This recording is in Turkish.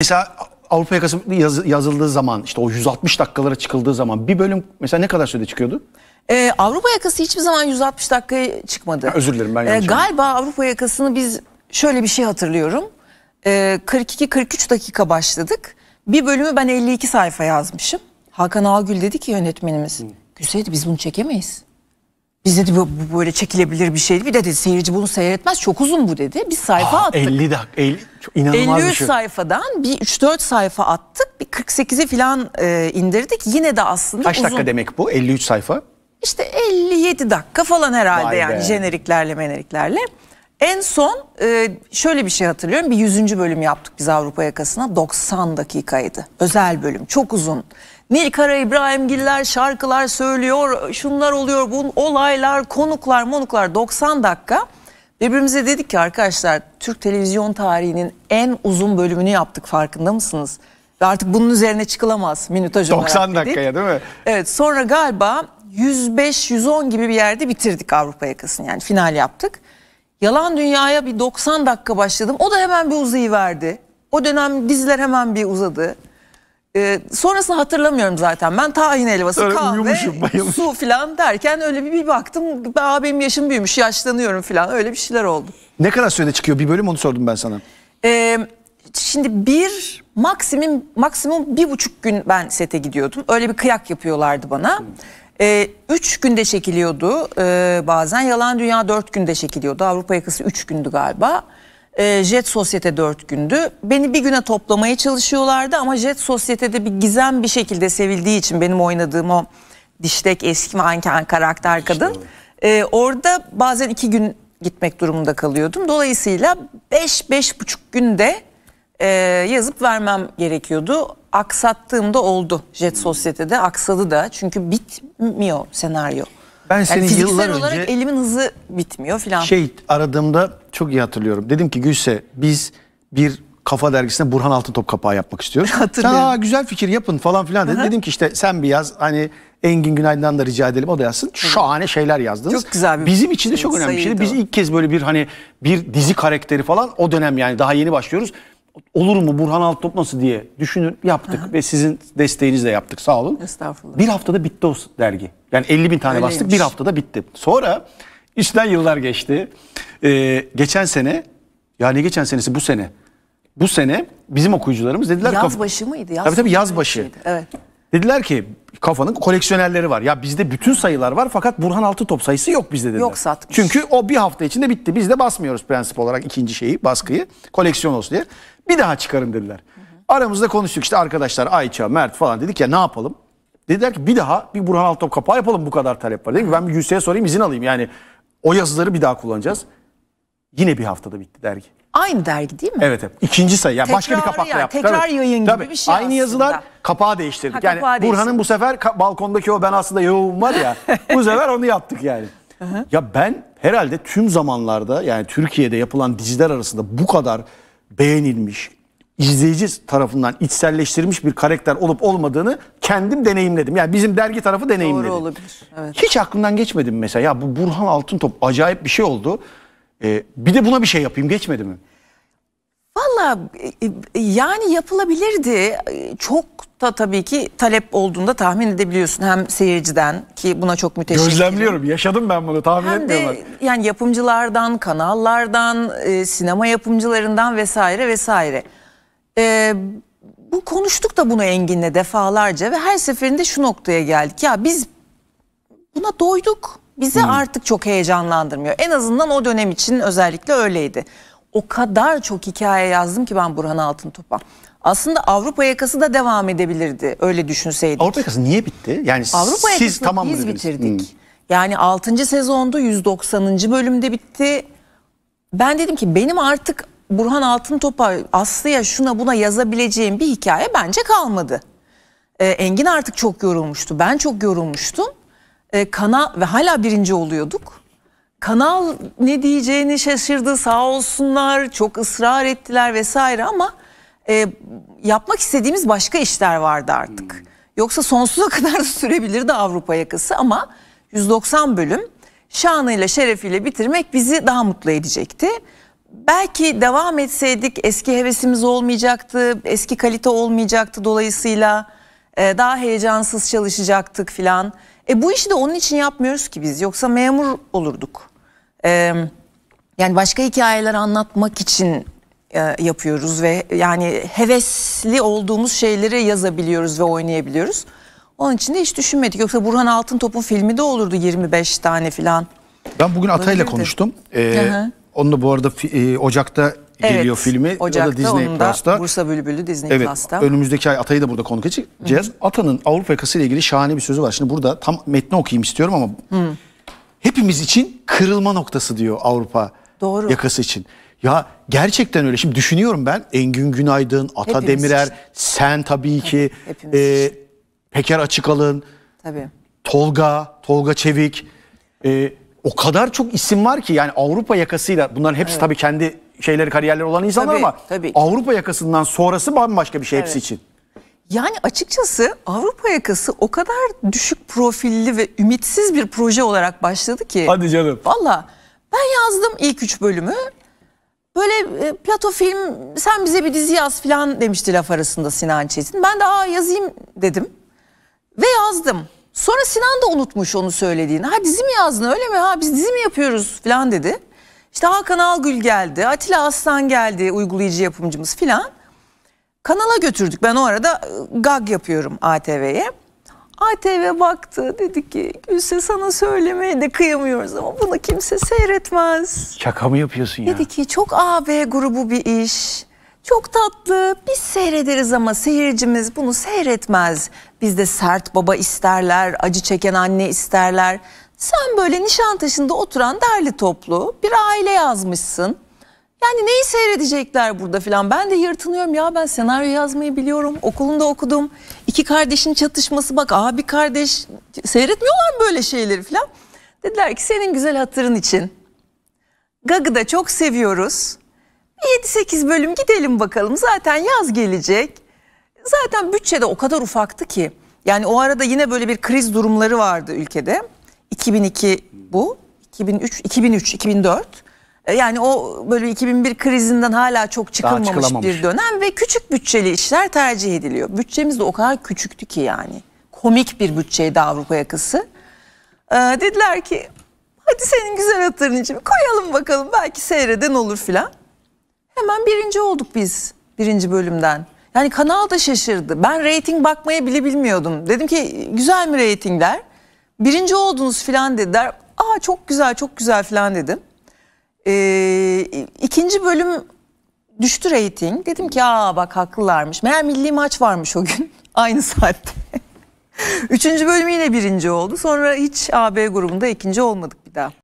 Mesela Avrupa yakası yaz, yazıldığı zaman işte o 160 dakikalara çıkıldığı zaman bir bölüm mesela ne kadar sürede çıkıyordu? Ee, Avrupa yakası hiçbir zaman 160 dakikaya çıkmadı. Ha, özür dilerim ben ee, yanlış ee, Galiba Avrupa yakasını biz şöyle bir şey hatırlıyorum. Ee, 42-43 dakika başladık. Bir bölümü ben 52 sayfa yazmışım. Hakan Ağgül dedi ki yönetmenimiz. Güzeydi biz bunu çekemeyiz. Biz dedi bu, böyle çekilebilir bir şeydi. Bir de dedi seyirci bunu seyretmez. Çok uzun bu dedi. Bir sayfa Aa, attık. 50 dakika. 50, çok inanılmaz 53 bir şey. sayfadan bir 3-4 sayfa attık. Bir 48'i falan e, indirdik. Yine de aslında Kaç uzun. dakika demek bu 53 sayfa? İşte 57 dakika falan herhalde Vay yani be. jeneriklerle meneriklerle. En son e, şöyle bir şey hatırlıyorum. Bir yüzüncü bölüm yaptık biz Avrupa yakasına. 90 dakikaydı. Özel bölüm. Çok uzun. Nil Kara İbrahim Giller şarkılar söylüyor. Şunlar oluyor. Bu olaylar, konuklar, monuklar 90 dakika. Birbirimize dedik ki arkadaşlar Türk televizyon tarihinin en uzun bölümünü yaptık farkında mısınız? Ve artık bunun üzerine çıkılamaz minütaj olarak 90 dakikaya dedik. değil mi? Evet sonra galiba 105-110 gibi bir yerde bitirdik Avrupa yakasını yani final yaptık. Yalan Dünya'ya bir 90 dakika başladım. O da hemen bir uzayı verdi. O dönem diziler hemen bir uzadı. Ee, sonrasını hatırlamıyorum zaten. Ben tahin helvası, öyle kahve, uyumuşum, su falan derken öyle bir, bir baktım. Abim yaşım büyümüş, yaşlanıyorum falan. Öyle bir şeyler oldu. Ne kadar sürede çıkıyor bir bölüm onu sordum ben sana. Ee, şimdi bir maksimum maksimum bir buçuk gün ben sete gidiyordum. Öyle bir kıyak yapıyorlardı bana. E, üç günde çekiliyordu e, bazen. Yalan Dünya dört günde çekiliyordu. Avrupa Yakası üç gündü galiba. E, Jet Sosyete dört gündü. Beni bir güne toplamaya çalışıyorlardı ama Jet Sosyete'de bir gizem bir şekilde sevildiği için benim oynadığım o diştek eski manken karakter kadın. E, orada bazen iki gün gitmek durumunda kalıyordum. Dolayısıyla beş beş buçuk günde e, yazıp vermem gerekiyordu. Aksattığımda oldu Jet Sosyete'de. Aksadı da çünkü bitmiyor senaryo. Ben yani seni yıllar önce olarak elimin hızı bitmiyor filan. Şey aradığımda çok iyi hatırlıyorum. Dedim ki Gülse biz bir Kafa dergisine Burhan top kapağı yapmak istiyoruz. Hatırlıyorum. Aa, güzel fikir yapın falan filan dedim. Hı -hı. Dedim ki işte sen bir yaz hani Engin Günaydın'dan da rica edelim o da yazsın. Şahane şeyler yazdınız. Çok güzel bir Bizim için de çok önemli bir şeydi. Biz ilk kez böyle bir hani bir dizi karakteri falan o dönem yani daha yeni başlıyoruz olur mu Burhan Alttop nasıl diye düşünüp yaptık Aha. ve sizin desteğinizle yaptık sağ olun. Estağfurullah. Bir haftada bitti o dergi. Yani 50 bin tane Öyleymiş. bastık bir haftada bitti. Sonra üstten yıllar geçti. Ee, geçen sene yani geçen senesi bu sene. Bu sene bizim okuyucularımız dediler. Yaz başı mıydı? Yaz tabii tabii yaz başı. Evet. Dediler ki kafanın koleksiyonelleri var. Ya bizde bütün sayılar var fakat Burhan altı top sayısı yok bizde dediler. Yok satmış. Çünkü o bir hafta içinde bitti. Biz de basmıyoruz prensip olarak ikinci şeyi baskıyı koleksiyon olsun diye. Bir daha çıkarın dediler. Aramızda konuştuk işte arkadaşlar Ayça, Mert falan dedik ya ne yapalım? Dediler ki bir daha bir Burhan Altop kapağı yapalım bu kadar talep var. Dedim ki ben bir Yüksel'e sorayım izin alayım yani o yazıları bir daha kullanacağız. Yine bir haftada bitti dergi. Aynı dergi değil mi? Evet evet. İkinci sayı. Yani başka bir kapakla yani, yaptık. Tekrar yayın Tabii. gibi bir şey Aynı aslında. yazılar kapağı değiştirdik. Ha, yani kapağı Burhan'ın bu sefer balkondaki o ben aslında yoğum var ya. bu sefer onu yaptık yani. ya ben herhalde tüm zamanlarda yani Türkiye'de yapılan diziler arasında bu kadar beğenilmiş, izleyici tarafından içselleştirilmiş bir karakter olup olmadığını kendim deneyimledim. Yani bizim dergi tarafı deneyimledi. Doğru olabilir. Evet. Hiç aklımdan geçmedim mesela. Ya bu Burhan Altıntop acayip bir şey oldu. E, bir de buna bir şey yapayım geçmedi mi? Valla e, e, yani yapılabilirdi. Çok da tabii ki talep olduğunda tahmin edebiliyorsun hem seyirciden ki buna çok müteşekkir. Gözlemliyorum yaşadım ben bunu tahmin hem etmiyorlar. De, yani yapımcılardan, kanallardan, e, sinema yapımcılarından vesaire vesaire. E, bu konuştuk da bunu Engin'le defalarca ve her seferinde şu noktaya geldik. Ya biz buna doyduk bizi hmm. artık çok heyecanlandırmıyor. En azından o dönem için özellikle öyleydi. O kadar çok hikaye yazdım ki ben Burhan Altıntop'a. Aslında Avrupa yakası da devam edebilirdi öyle düşünseydik. Avrupa yakası niye bitti? Yani Avrupa siz tamam biz bitirdik. Hmm. Yani 6. sezonda 190. bölümde bitti. Ben dedim ki benim artık Burhan Altıntop'a, Aslı'ya şuna buna yazabileceğim bir hikaye bence kalmadı. Ee, Engin artık çok yorulmuştu. Ben çok yorulmuştum e, kana ve hala birinci oluyorduk. Kanal ne diyeceğini şaşırdı sağ olsunlar çok ısrar ettiler vesaire ama e, yapmak istediğimiz başka işler vardı artık. Hmm. Yoksa sonsuza kadar sürebilirdi Avrupa yakası ama 190 bölüm şanıyla şerefiyle bitirmek bizi daha mutlu edecekti. Belki devam etseydik eski hevesimiz olmayacaktı, eski kalite olmayacaktı dolayısıyla e, daha heyecansız çalışacaktık filan. E bu işi de onun için yapmıyoruz ki biz. Yoksa memur olurduk. E, yani başka hikayeler anlatmak için e, yapıyoruz ve yani hevesli olduğumuz şeyleri yazabiliyoruz ve oynayabiliyoruz. Onun için de hiç düşünmedik. Yoksa Burhan Altın Top'un filmi de olurdu 25 tane falan. Ben bugün Atay'la konuştum. Ee, Hı Onunla bu arada e, Ocak'ta evet, geliyor filmi. Ocak'ta, o da Disney onda Plus'ta. Bursa Bülbülü Disney evet, Plus'ta. Önümüzdeki ay Atay'ı da burada konuk edeceğiz. Hı -hı. Atan'ın Avrupa yakası ile ilgili şahane bir sözü var. Şimdi burada tam metni okuyayım istiyorum ama Hı. hepimiz için kırılma noktası diyor Avrupa Doğru. yakası için. Ya gerçekten öyle. Şimdi düşünüyorum ben Engin Günaydın, Ata hepimiz Demirer, için. sen tabii ki, e, Peker Açıkalın, tabii. Tolga, Tolga Çevik. E, o kadar çok isim var ki yani Avrupa yakasıyla bunların hepsi evet. tabii kendi şeyleri kariyerleri olan insanlar tabii, ama tabii. Avrupa yakasından sonrası bambaşka bir şey evet. hepsi için. Yani açıkçası Avrupa yakası o kadar düşük profilli ve ümitsiz bir proje olarak başladı ki. Hadi canım. Valla ben yazdım ilk üç bölümü. Böyle e, Plato film sen bize bir dizi yaz falan demişti laf arasında Sinan Çetin. Ben de aa yazayım dedim. Ve yazdım. Sonra Sinan da unutmuş onu söylediğini. Ha dizi mi yazdın öyle mi? Ha biz dizi mi yapıyoruz falan dedi. İşte Hakan Algül geldi, Atilla Aslan geldi uygulayıcı yapımcımız filan. Kanala götürdük. Ben o arada ıı, gag yapıyorum ATV'ye. ATV baktı dedi ki Gülse sana söylemeye de kıyamıyoruz ama bunu kimse seyretmez. Şaka mı yapıyorsun ya? Dedi ki çok AB grubu bir iş. Çok tatlı biz seyrederiz ama seyircimiz bunu seyretmez. Bizde sert baba isterler, acı çeken anne isterler. Sen böyle nişan taşında oturan derli toplu bir aile yazmışsın. Yani neyi seyredecekler burada filan. Ben de yırtınıyorum ya ben senaryo yazmayı biliyorum. Okulunda okudum. İki kardeşin çatışması bak abi kardeş seyretmiyorlar mı böyle şeyleri filan. Dediler ki senin güzel hatırın için. Gag'ı da çok seviyoruz. 7-8 bölüm gidelim bakalım. Zaten yaz gelecek. Zaten bütçe de o kadar ufaktı ki. Yani o arada yine böyle bir kriz durumları vardı ülkede. 2002 bu. 2003, 2003, 2004. Yani o böyle 2001 krizinden hala çok çıkılmamış bir dönem ve küçük bütçeli işler tercih ediliyor. Bütçemiz de o kadar küçüktü ki yani. Komik bir bütçeydi Avrupa yakası. Ee, dediler ki hadi senin güzel hatırın için koyalım bakalım belki seyreden olur filan. Hemen birinci olduk biz birinci bölümden. Yani kanal da şaşırdı. Ben reyting bakmaya bile bilmiyordum. Dedim ki güzel mi reytingler? birinci oldunuz filan dediler. Aa çok güzel çok güzel filan dedim. Ee, ikinci bölüm düştü reyting. Dedim ki aa bak haklılarmış. Meğer milli maç varmış o gün aynı saatte. Üçüncü bölüm yine birinci oldu. Sonra hiç AB grubunda ikinci olmadık bir daha.